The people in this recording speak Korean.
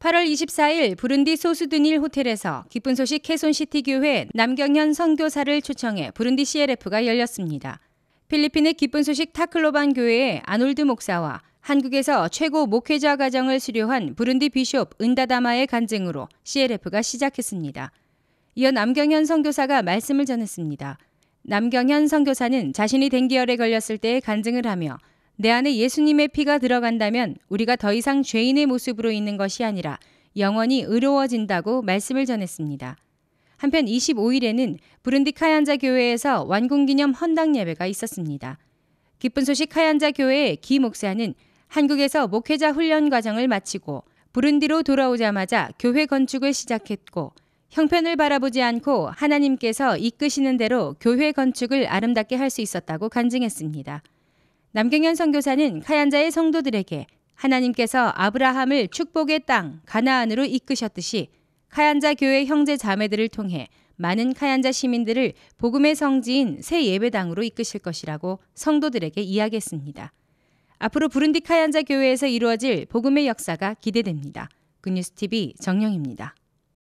8월 24일 브룬디 소수드닐 호텔에서 기쁜 소식 캐손시티 교회 남경현 선교사를 초청해 브룬디 CLF가 열렸습니다. 필리핀의 기쁜 소식 타클로반 교회의 아놀드 목사와 한국에서 최고 목회자 가정을 수료한 브룬디 비숍 은다다마의 간증으로 CLF가 시작했습니다. 이어 남경현 선교사가 말씀을 전했습니다. 남경현 선교사는 자신이 댕기열에 걸렸을 때 간증을 하며 내 안에 예수님의 피가 들어간다면 우리가 더 이상 죄인의 모습으로 있는 것이 아니라 영원히 의로워진다고 말씀을 전했습니다. 한편 25일에는 부룬디 카얀자 교회에서 완공 기념 헌당 예배가 있었습니다. 기쁜 소식 카얀자 교회의 기 목사는 한국에서 목회자 훈련 과정을 마치고 부룬디로 돌아오자마자 교회 건축을 시작했고 형편을 바라보지 않고 하나님께서 이끄시는 대로 교회 건축을 아름답게 할 수 있었다고 간증했습니다. 남경현 선교사는 카얀자의 성도들에게 하나님께서 아브라함을 축복의 땅 가나안으로 이끄셨듯이 카얀자 교회 형제 자매들을 통해 많은 카얀자 시민들을 복음의 성지인 새 예배당으로 이끄실 것이라고 성도들에게 이야기했습니다. 앞으로 부룬디 카얀자 교회에서 이루어질 복음의 역사가 기대됩니다. 굿뉴스 TV 정영입니다.